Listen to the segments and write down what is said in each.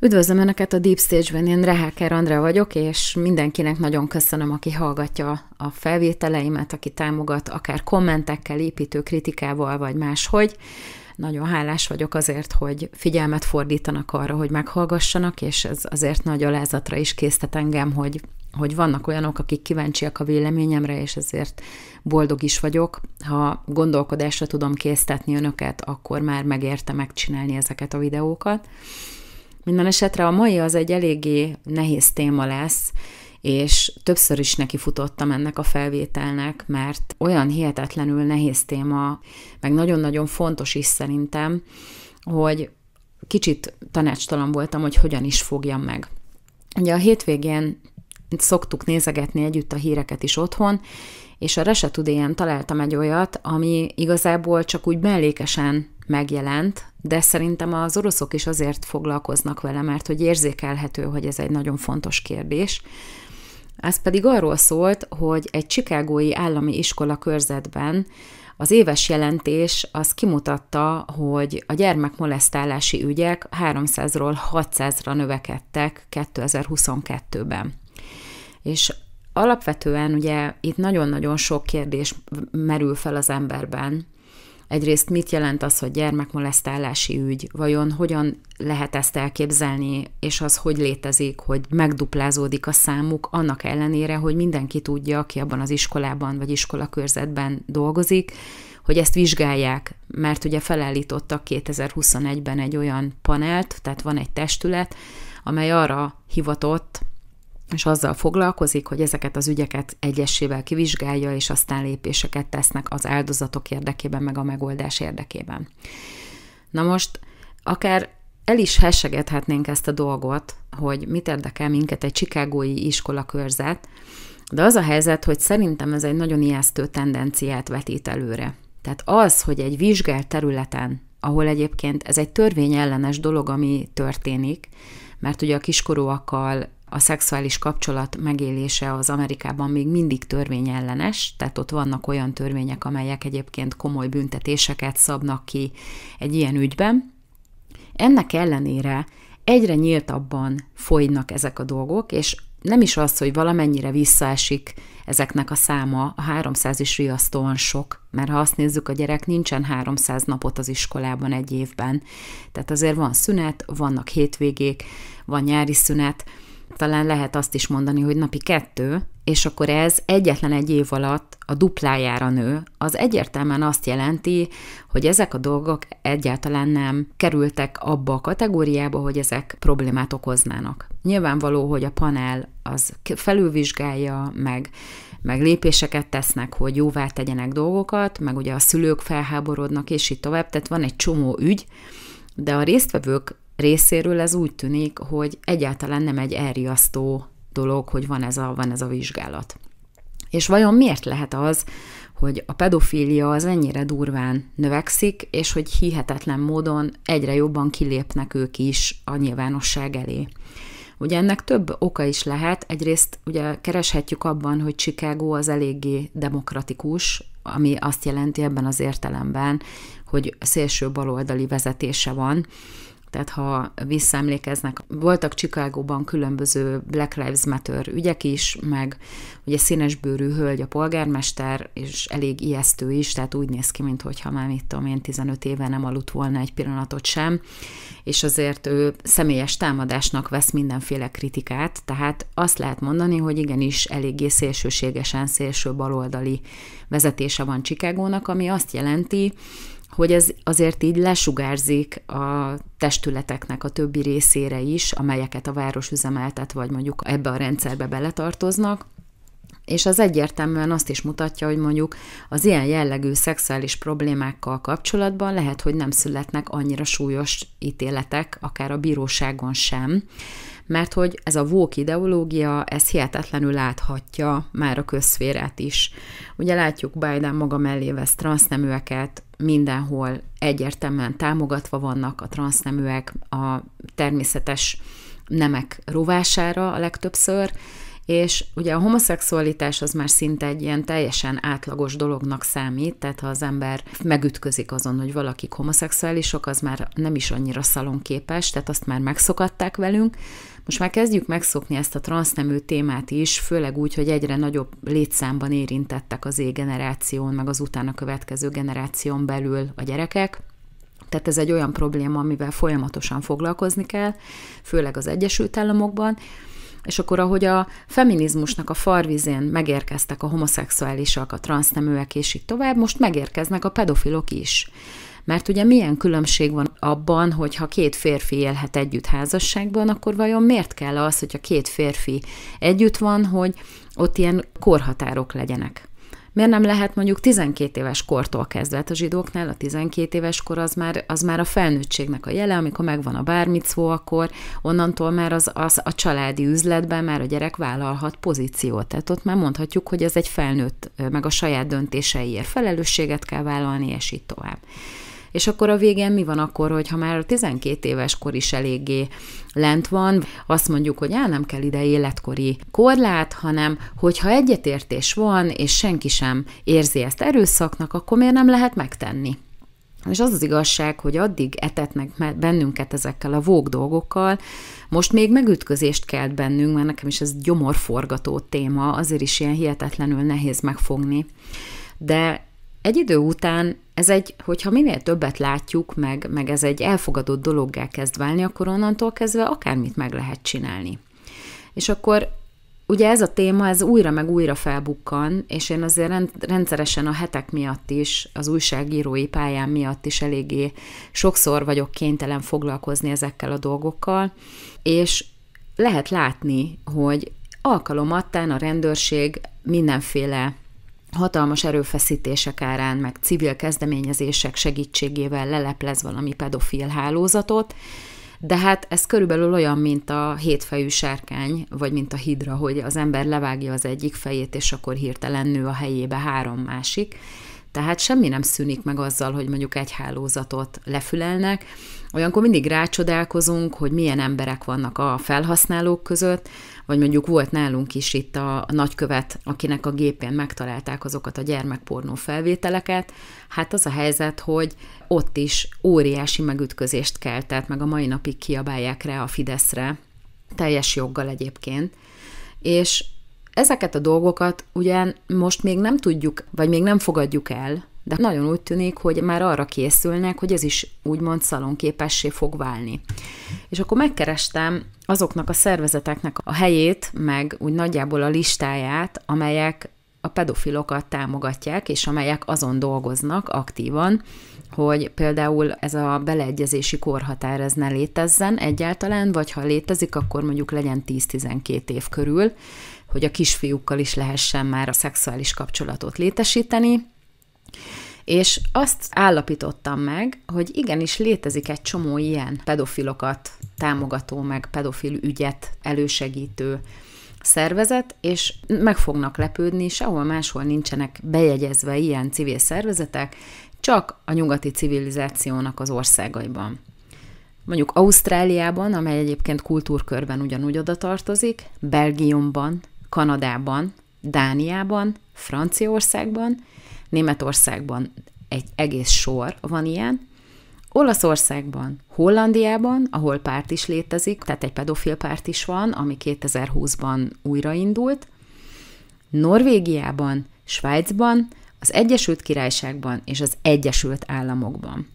Üdvözlöm Önöket a Deep Stage-ben, én Reháker Andrá vagyok, és mindenkinek nagyon köszönöm, aki hallgatja a felvételeimet, aki támogat akár kommentekkel, építő kritikával, vagy máshogy. Nagyon hálás vagyok azért, hogy figyelmet fordítanak arra, hogy meghallgassanak, és ez azért nagy alázatra is késztet engem, hogy, hogy vannak olyanok, akik kíváncsiak a véleményemre, és ezért boldog is vagyok. Ha gondolkodásra tudom késztetni önöket, akkor már megérte megcsinálni ezeket a videókat. Minden esetre a mai az egy eléggé nehéz téma lesz, és többször is neki futottam ennek a felvételnek, mert olyan hihetetlenül nehéz téma, meg nagyon-nagyon fontos is szerintem, hogy kicsit tanácstalan voltam, hogy hogyan is fogjam meg. Ugye a hétvégén szoktuk nézegetni együtt a híreket is otthon, és a Resetudéjén találtam egy olyat, ami igazából csak úgy mellékesen megjelent, de szerintem az oroszok is azért foglalkoznak vele, mert hogy érzékelhető, hogy ez egy nagyon fontos kérdés. Ez pedig arról szólt, hogy egy csikágói állami iskola körzetben az éves jelentés az kimutatta, hogy a molesztálási ügyek 300-ról 600-ra növekedtek 2022-ben. És alapvetően ugye itt nagyon-nagyon sok kérdés merül fel az emberben, Egyrészt mit jelent az, hogy gyermekmolesztálási ügy, vajon hogyan lehet ezt elképzelni, és az hogy létezik, hogy megduplázódik a számuk, annak ellenére, hogy mindenki tudja, aki abban az iskolában vagy iskolakörzetben dolgozik, hogy ezt vizsgálják, mert ugye felállítottak 2021-ben egy olyan panelt, tehát van egy testület, amely arra hivatott, és azzal foglalkozik, hogy ezeket az ügyeket egyesével kivizsgálja, és aztán lépéseket tesznek az áldozatok érdekében, meg a megoldás érdekében. Na most, akár el is hessegethetnénk ezt a dolgot, hogy mit érdekel minket egy csikágói iskola körzet, de az a helyzet, hogy szerintem ez egy nagyon ijesztő tendenciát vetít előre. Tehát az, hogy egy vizsgált területen, ahol egyébként ez egy törvényellenes dolog, ami történik, mert ugye a kiskorúakkal a szexuális kapcsolat megélése az Amerikában még mindig törvényellenes, tehát ott vannak olyan törvények, amelyek egyébként komoly büntetéseket szabnak ki egy ilyen ügyben. Ennek ellenére egyre nyíltabban folynak ezek a dolgok, és nem is az, hogy valamennyire visszaesik ezeknek a száma, a 300 is riasztóan sok, mert ha azt nézzük, a gyerek nincsen 300 napot az iskolában egy évben. Tehát azért van szünet, vannak hétvégék, van nyári szünet, talán lehet azt is mondani, hogy napi kettő, és akkor ez egyetlen egy év alatt a duplájára nő, az egyértelműen azt jelenti, hogy ezek a dolgok egyáltalán nem kerültek abba a kategóriába, hogy ezek problémát okoznának. Nyilvánvaló, hogy a panel az felülvizsgálja, meg meg lépéseket tesznek, hogy jóvá tegyenek dolgokat, meg ugye a szülők felháborodnak, és így tovább, tehát van egy csomó ügy, de a résztvevők részéről ez úgy tűnik, hogy egyáltalán nem egy elriasztó dolog, hogy van ez a, van ez a vizsgálat. És vajon miért lehet az, hogy a pedofília az ennyire durván növekszik, és hogy hihetetlen módon egyre jobban kilépnek ők is a nyilvánosság elé? Ugye ennek több oka is lehet, egyrészt ugye kereshetjük abban, hogy Chicago az eléggé demokratikus, ami azt jelenti ebben az értelemben, hogy szélső baloldali vezetése van, tehát ha visszaemlékeznek, voltak Csikágóban különböző Black Lives Matter ügyek is, meg ugye színesbőrű hölgy a polgármester, és elég ijesztő is, tehát úgy néz ki, mintha már mit tudom én, 15 éve nem aludt volna egy pillanatot sem, és azért ő személyes támadásnak vesz mindenféle kritikát, tehát azt lehet mondani, hogy igenis eléggé szélsőségesen szélső baloldali vezetése van Csikágónak, ami azt jelenti, hogy ez azért így lesugárzik a testületeknek a többi részére is, amelyeket a város üzemeltet, vagy mondjuk ebbe a rendszerbe beletartoznak, és az egyértelműen azt is mutatja, hogy mondjuk az ilyen jellegű szexuális problémákkal kapcsolatban lehet, hogy nem születnek annyira súlyos ítéletek, akár a bíróságon sem, mert hogy ez a vók ideológia, ez hihetetlenül láthatja már a közszférát is. Ugye látjuk Biden maga mellé vesz transzneműeket, mindenhol egyértelműen támogatva vannak a transzneműek a természetes nemek rovására a legtöbbször, és ugye a homoszexualitás az már szinte egy ilyen teljesen átlagos dolognak számít, tehát ha az ember megütközik azon, hogy valakik homoszexuálisok, az már nem is annyira szalonképes, tehát azt már megszokatták velünk, most már kezdjük megszokni ezt a transznemű témát is, főleg úgy, hogy egyre nagyobb létszámban érintettek az égeneráción, meg az utána következő generáción belül a gyerekek. Tehát ez egy olyan probléma, amivel folyamatosan foglalkozni kell, főleg az Egyesült Államokban. És akkor, ahogy a feminizmusnak a farvizén megérkeztek a homoszexuálisak, a transzneműek és így tovább, most megérkeznek a pedofilok is. Mert ugye milyen különbség van abban, hogyha két férfi élhet együtt házasságban, akkor vajon miért kell az, hogyha két férfi együtt van, hogy ott ilyen korhatárok legyenek? Miért nem lehet mondjuk 12 éves kortól kezdve? Hát a zsidóknál a 12 éves kor az már, az már a felnőttségnek a jele, amikor megvan a szó akkor onnantól már az, az a családi üzletben már a gyerek vállalhat pozíciót. Tehát ott már mondhatjuk, hogy ez egy felnőtt, meg a saját döntéseiért felelősséget kell vállalni, és így tovább. És akkor a végén mi van akkor, hogy ha már 12 éves kor is eléggé lent van, azt mondjuk, hogy á, nem kell ide életkori korlát, hanem hogyha egyetértés van, és senki sem érzi ezt erőszaknak, akkor miért nem lehet megtenni? És az az igazság, hogy addig etetnek bennünket ezekkel a vók dolgokkal, most még megütközést kelt bennünk, mert nekem is ez gyomorforgató téma, azért is ilyen hihetetlenül nehéz megfogni. De egy idő után ez egy, hogyha minél többet látjuk, meg, meg ez egy elfogadott dologgá kezd válni, akkor onnantól kezdve akármit meg lehet csinálni. És akkor ugye ez a téma, ez újra meg újra felbukkan, és én azért rendszeresen a hetek miatt is, az újságírói pályám miatt is eléggé sokszor vagyok kénytelen foglalkozni ezekkel a dolgokkal, és lehet látni, hogy alkalomattán a rendőrség mindenféle hatalmas erőfeszítések árán, meg civil kezdeményezések segítségével leleplez valami pedofil hálózatot, de hát ez körülbelül olyan, mint a hétfejű sárkány, vagy mint a hidra, hogy az ember levágja az egyik fejét, és akkor hirtelen nő a helyébe három másik. Tehát semmi nem szűnik meg azzal, hogy mondjuk egy hálózatot lefülelnek. Olyankor mindig rácsodálkozunk, hogy milyen emberek vannak a felhasználók között, vagy mondjuk volt nálunk is itt a nagykövet, akinek a gépén megtalálták azokat a gyermekpornó felvételeket, hát az a helyzet, hogy ott is óriási megütközést keltett, meg a mai napig kiabálják rá a Fideszre, teljes joggal egyébként, és ezeket a dolgokat ugyan most még nem tudjuk, vagy még nem fogadjuk el, de nagyon úgy tűnik, hogy már arra készülnek, hogy ez is úgymond szalonképessé fog válni. És akkor megkerestem azoknak a szervezeteknek a helyét, meg úgy nagyjából a listáját, amelyek a pedofilokat támogatják, és amelyek azon dolgoznak aktívan, hogy például ez a beleegyezési korhatár ez ne létezzen egyáltalán, vagy ha létezik, akkor mondjuk legyen 10-12 év körül, hogy a kisfiúkkal is lehessen már a szexuális kapcsolatot létesíteni. És azt állapítottam meg, hogy igenis létezik egy csomó ilyen pedofilokat támogató, meg pedofil ügyet elősegítő szervezet, és meg fognak lepődni, sehol máshol nincsenek bejegyezve ilyen civil szervezetek, csak a nyugati civilizációnak az országaiban. Mondjuk Ausztráliában, amely egyébként kultúrkörben ugyanúgy oda tartozik, Belgiumban, Kanadában, Dániában, Franciaországban, Németországban egy egész sor van ilyen, Olaszországban, Hollandiában, ahol párt is létezik, tehát egy pedofil párt is van, ami 2020-ban újraindult, Norvégiában, Svájcban, az Egyesült Királyságban és az Egyesült Államokban.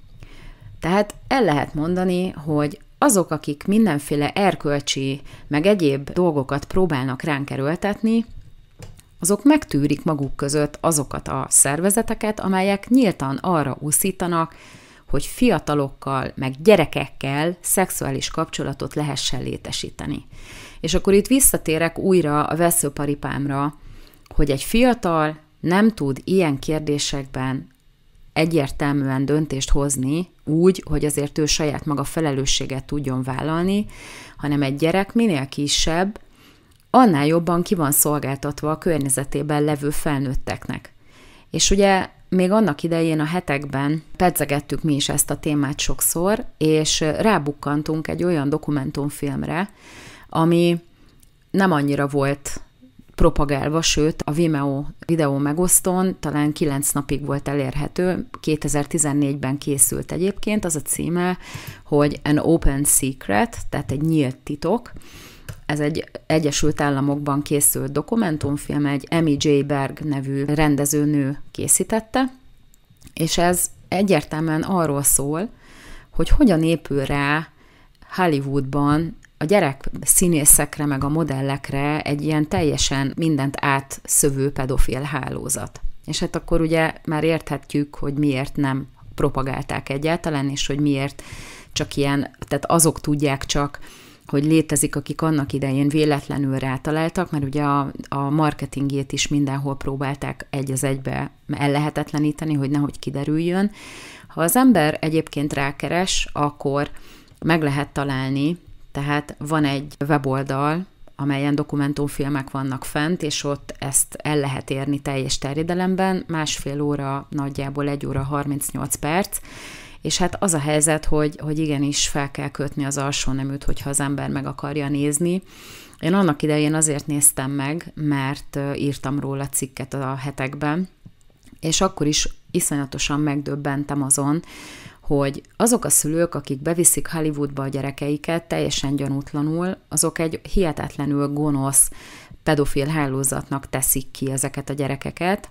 Tehát el lehet mondani, hogy azok, akik mindenféle erkölcsi, meg egyéb dolgokat próbálnak ránk erőltetni, azok megtűrik maguk között azokat a szervezeteket, amelyek nyíltan arra úszítanak, hogy fiatalokkal, meg gyerekekkel szexuális kapcsolatot lehessen létesíteni. És akkor itt visszatérek újra a veszőparipámra, hogy egy fiatal nem tud ilyen kérdésekben egyértelműen döntést hozni úgy, hogy azért ő saját maga felelősséget tudjon vállalni, hanem egy gyerek minél kisebb, annál jobban ki van szolgáltatva a környezetében levő felnőtteknek. És ugye még annak idején a hetekben pedzegettük mi is ezt a témát sokszor, és rábukkantunk egy olyan dokumentumfilmre, ami nem annyira volt propagálva, sőt a Vimeo videó megosztón talán 9 napig volt elérhető, 2014-ben készült egyébként, az a címe, hogy An Open Secret, tehát egy nyílt titok, ez egy Egyesült Államokban készült dokumentumfilm, egy Emmy J. Berg nevű rendezőnő készítette, és ez egyértelműen arról szól, hogy hogyan épül rá Hollywoodban a gyerek színészekre, meg a modellekre egy ilyen teljesen mindent átszövő pedofil hálózat. És hát akkor ugye már érthetjük, hogy miért nem propagálták egyáltalán, és hogy miért csak ilyen, tehát azok tudják csak hogy létezik, akik annak idején véletlenül rátaláltak, mert ugye a, a marketingét is mindenhol próbálták egy az egybe ellehetetleníteni, hogy nehogy kiderüljön. Ha az ember egyébként rákeres, akkor meg lehet találni, tehát van egy weboldal, amelyen dokumentumfilmek vannak fent, és ott ezt el lehet érni teljes terjedelemben, másfél óra, nagyjából egy óra 38 perc, és hát az a helyzet, hogy, hogy igenis fel kell kötni az alsó neműt, hogyha az ember meg akarja nézni. Én annak idején azért néztem meg, mert írtam róla cikket a hetekben, és akkor is iszonyatosan megdöbbentem azon, hogy azok a szülők, akik beviszik Hollywoodba a gyerekeiket teljesen gyanútlanul, azok egy hihetetlenül gonosz pedofil hálózatnak teszik ki ezeket a gyerekeket,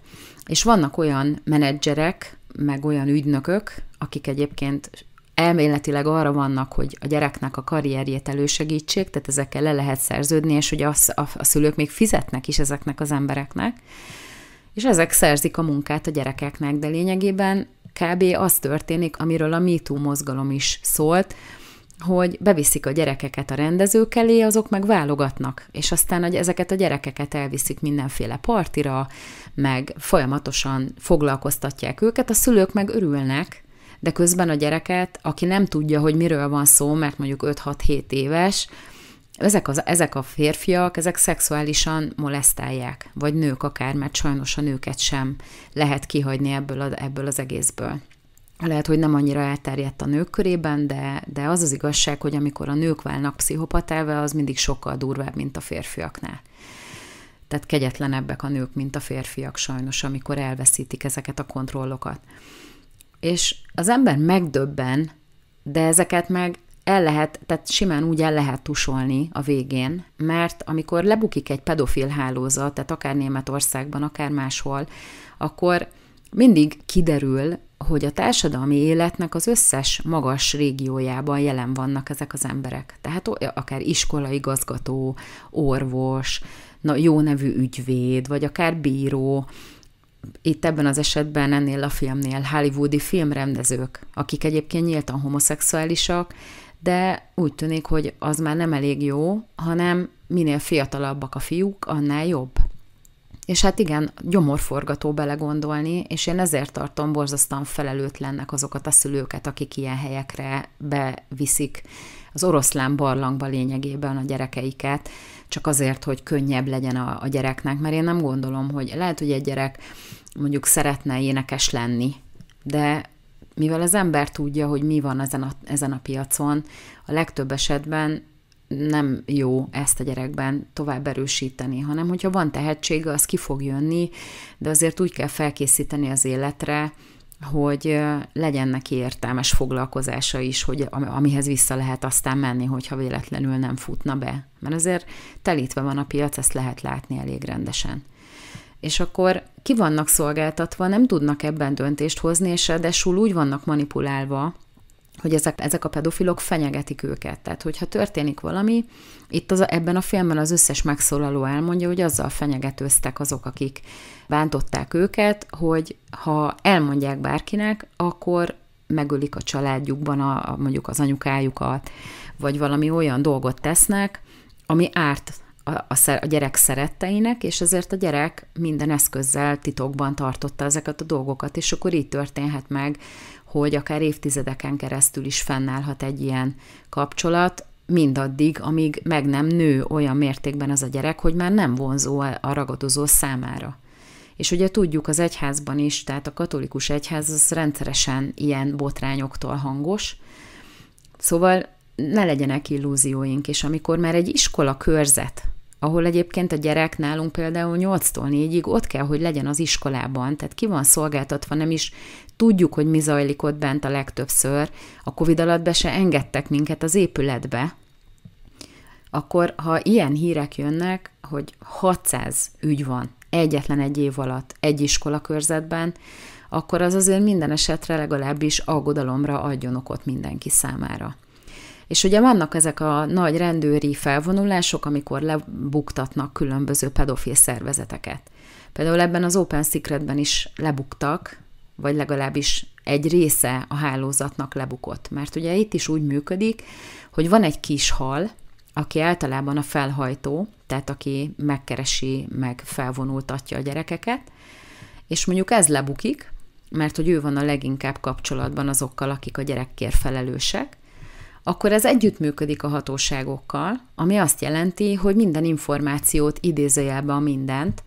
és vannak olyan menedzserek, meg olyan ügynökök, akik egyébként elméletileg arra vannak, hogy a gyereknek a karrierjét elősegítsék, tehát ezekkel le lehet szerződni, és ugye a, a, a szülők még fizetnek is ezeknek az embereknek, és ezek szerzik a munkát a gyerekeknek, de lényegében kb. az történik, amiről a MeToo mozgalom is szólt, hogy beviszik a gyerekeket a rendezők elé, azok meg válogatnak, és aztán hogy ezeket a gyerekeket elviszik mindenféle partira, meg folyamatosan foglalkoztatják őket, a szülők meg örülnek, de közben a gyereket, aki nem tudja, hogy miről van szó, mert mondjuk 5-6-7 éves, ezek, az, ezek a férfiak, ezek szexuálisan molesztálják, vagy nők akár, mert sajnos a nőket sem lehet kihagyni ebből, a, ebből az egészből lehet, hogy nem annyira elterjedt a nők körében, de, de az az igazság, hogy amikor a nők válnak pszichopatává, az mindig sokkal durvább, mint a férfiaknál. Tehát kegyetlenebbek a nők, mint a férfiak sajnos, amikor elveszítik ezeket a kontrollokat. És az ember megdöbben, de ezeket meg el lehet, tehát simán úgy el lehet tusolni a végén, mert amikor lebukik egy pedofil hálózat, tehát akár Németországban, akár máshol, akkor mindig kiderül, hogy a társadalmi életnek az összes magas régiójában jelen vannak ezek az emberek. Tehát akár iskolaigazgató, orvos, na, jó nevű ügyvéd, vagy akár bíró, itt ebben az esetben ennél a filmnél hollywoodi filmrendezők, akik egyébként nyíltan homoszexuálisak, de úgy tűnik, hogy az már nem elég jó, hanem minél fiatalabbak a fiúk, annál jobb. És hát igen, gyomorforgató belegondolni, és én ezért tartom borzasztóan felelőtlennek azokat a szülőket, akik ilyen helyekre beviszik az oroszlán barlangba lényegében a gyerekeiket, csak azért, hogy könnyebb legyen a, a gyereknek, mert én nem gondolom, hogy lehet, hogy egy gyerek mondjuk szeretne énekes lenni, de mivel az ember tudja, hogy mi van ezen a, ezen a piacon, a legtöbb esetben nem jó ezt a gyerekben tovább erősíteni, hanem hogyha van tehetsége, az ki fog jönni, de azért úgy kell felkészíteni az életre, hogy legyen neki értelmes foglalkozása is, hogy amihez vissza lehet aztán menni, hogyha véletlenül nem futna be. Mert azért telítve van a piac, ezt lehet látni elég rendesen. És akkor ki vannak szolgáltatva, nem tudnak ebben döntést hozni, és ráadásul úgy vannak manipulálva, hogy ezek, ezek a pedofilok fenyegetik őket. Tehát, hogyha történik valami, itt az, ebben a filmben az összes megszólaló elmondja, hogy azzal fenyegetőztek azok, akik bántották őket, hogy ha elmondják bárkinek, akkor megölik a családjukban a, a mondjuk az anyukájukat, vagy valami olyan dolgot tesznek, ami árt a, a, a gyerek szeretteinek, és ezért a gyerek minden eszközzel titokban tartotta ezeket a dolgokat, és akkor így történhet meg, hogy akár évtizedeken keresztül is fennállhat egy ilyen kapcsolat, mindaddig, amíg meg nem nő olyan mértékben az a gyerek, hogy már nem vonzó a ragadozó számára. És ugye tudjuk az egyházban is, tehát a katolikus egyház az rendszeresen ilyen botrányoktól hangos, szóval ne legyenek illúzióink, és amikor már egy iskola körzet, ahol egyébként a gyerek nálunk például 8-tól 4-ig ott kell, hogy legyen az iskolában, tehát ki van szolgáltatva, nem is tudjuk, hogy mi zajlik ott bent a legtöbbször, a Covid alatt be se engedtek minket az épületbe, akkor ha ilyen hírek jönnek, hogy 600 ügy van egyetlen egy év alatt egy iskola körzetben, akkor az azért minden esetre legalábbis aggodalomra adjon okot mindenki számára. És ugye vannak ezek a nagy rendőri felvonulások, amikor lebuktatnak különböző pedofil szervezeteket. Például ebben az Open Secretben is lebuktak vagy legalábbis egy része a hálózatnak lebukott. Mert ugye itt is úgy működik, hogy van egy kis hal, aki általában a felhajtó, tehát aki megkeresi, meg felvonultatja a gyerekeket, és mondjuk ez lebukik, mert hogy ő van a leginkább kapcsolatban azokkal, akik a gyerekkér felelősek, akkor ez együttműködik a hatóságokkal, ami azt jelenti, hogy minden információt idézőjelbe a mindent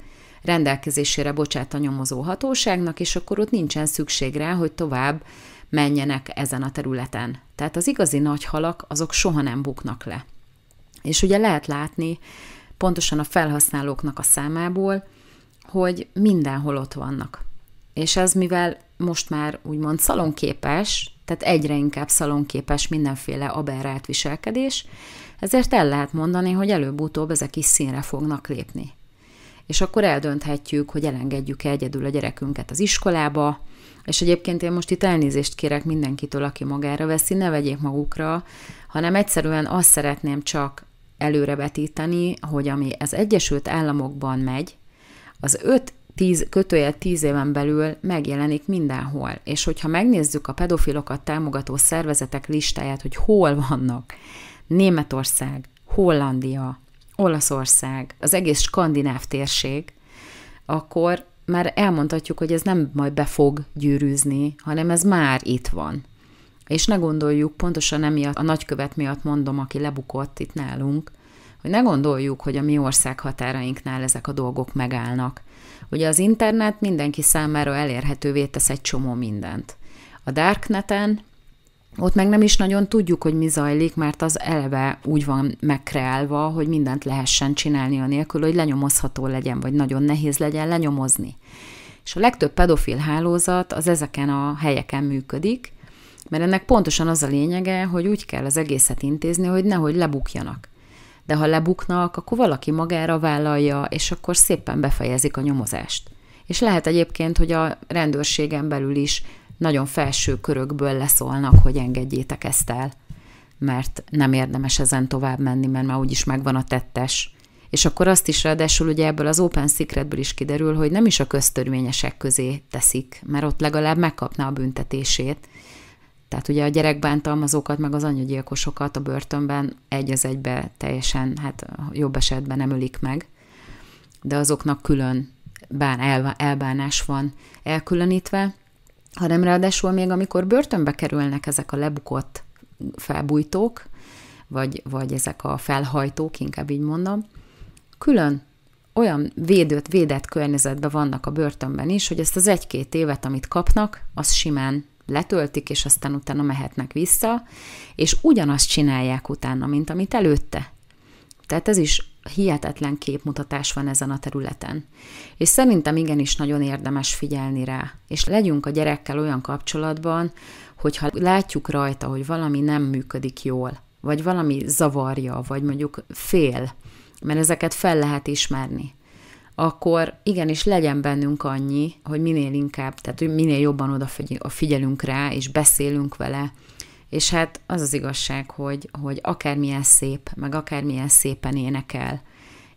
rendelkezésére bocsát a nyomozó hatóságnak, és akkor ott nincsen szükség rá, hogy tovább menjenek ezen a területen. Tehát az igazi nagy halak azok soha nem buknak le. És ugye lehet látni pontosan a felhasználóknak a számából, hogy mindenhol ott vannak. És ez mivel most már úgymond szalonképes, tehát egyre inkább szalonképes mindenféle aberrált viselkedés, ezért el lehet mondani, hogy előbb-utóbb ezek is színre fognak lépni és akkor eldönthetjük, hogy elengedjük-e egyedül a gyerekünket az iskolába, és egyébként én most itt elnézést kérek mindenkitől, aki magára veszi, ne vegyék magukra, hanem egyszerűen azt szeretném csak előrevetíteni, hogy ami az Egyesült Államokban megy, az 5 tíz, kötője tíz éven belül megjelenik mindenhol. És hogyha megnézzük a pedofilokat támogató szervezetek listáját, hogy hol vannak, Németország, Hollandia, Olaszország, az egész skandináv térség, akkor már elmondhatjuk, hogy ez nem majd be fog gyűrűzni, hanem ez már itt van. És ne gondoljuk, pontosan emiatt, a nagykövet miatt mondom, aki lebukott itt nálunk, hogy ne gondoljuk, hogy a mi ország határainknál ezek a dolgok megállnak. Ugye az internet mindenki számára elérhetővé tesz egy csomó mindent. A darkneten ott meg nem is nagyon tudjuk, hogy mi zajlik, mert az eleve úgy van megkreálva, hogy mindent lehessen csinálni anélkül, hogy lenyomozható legyen, vagy nagyon nehéz legyen lenyomozni. És a legtöbb pedofil hálózat az ezeken a helyeken működik, mert ennek pontosan az a lényege, hogy úgy kell az egészet intézni, hogy nehogy lebukjanak. De ha lebuknak, akkor valaki magára vállalja, és akkor szépen befejezik a nyomozást. És lehet egyébként, hogy a rendőrségen belül is nagyon felső körökből leszólnak, hogy engedjétek ezt el, mert nem érdemes ezen tovább menni, mert már úgyis megvan a tettes. És akkor azt is ráadásul ugye ebből az Open Secretből is kiderül, hogy nem is a köztörvényesek közé teszik, mert ott legalább megkapná a büntetését. Tehát ugye a gyerekbántalmazókat, meg az anyagyilkosokat a börtönben egy az egybe teljesen, hát jobb esetben nem ölik meg, de azoknak külön bán, elbánás van elkülönítve, hanem ráadásul még amikor börtönbe kerülnek ezek a lebukott felbújtók, vagy, vagy ezek a felhajtók, inkább így mondom, külön olyan védőt, védett környezetben vannak a börtönben is, hogy ezt az egy-két évet, amit kapnak, az simán letöltik, és aztán utána mehetnek vissza, és ugyanazt csinálják utána, mint amit előtte. Tehát ez is hihetetlen képmutatás van ezen a területen. És szerintem igenis nagyon érdemes figyelni rá. És legyünk a gyerekkel olyan kapcsolatban, hogyha látjuk rajta, hogy valami nem működik jól, vagy valami zavarja, vagy mondjuk fél, mert ezeket fel lehet ismerni, akkor igenis legyen bennünk annyi, hogy minél inkább, tehát minél jobban odafigyelünk rá, és beszélünk vele, és hát az az igazság, hogy, hogy akármilyen szép, meg akármilyen szépen énekel,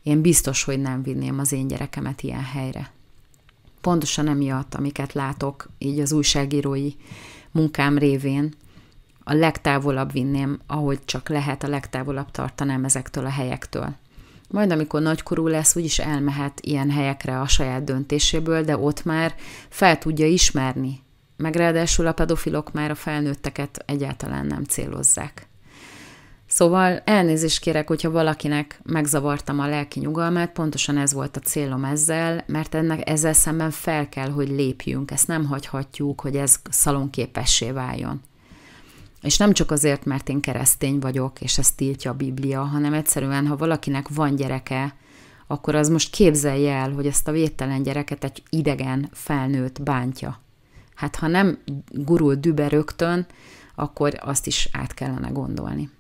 én biztos, hogy nem vinném az én gyerekemet ilyen helyre. Pontosan emiatt, amiket látok így az újságírói munkám révén, a legtávolabb vinném, ahogy csak lehet, a legtávolabb tartanám ezektől a helyektől. Majd amikor nagykorú lesz, úgyis elmehet ilyen helyekre a saját döntéséből, de ott már fel tudja ismerni meg ráadásul a pedofilok már a felnőtteket egyáltalán nem célozzák. Szóval elnézést kérek, hogyha valakinek megzavartam a lelki nyugalmát, pontosan ez volt a célom ezzel, mert ennek ezzel szemben fel kell, hogy lépjünk, ezt nem hagyhatjuk, hogy ez szalonképessé váljon. És nem csak azért, mert én keresztény vagyok, és ezt tiltja a Biblia, hanem egyszerűen, ha valakinek van gyereke, akkor az most képzelje el, hogy ezt a védtelen gyereket egy idegen felnőtt bántja hát ha nem gurul dübe rögtön, akkor azt is át kellene gondolni.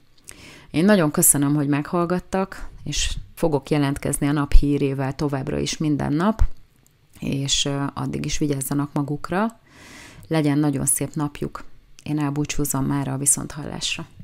Én nagyon köszönöm, hogy meghallgattak, és fogok jelentkezni a nap hírével továbbra is minden nap, és addig is vigyázzanak magukra. Legyen nagyon szép napjuk. Én elbúcsúzom már a viszonthallásra.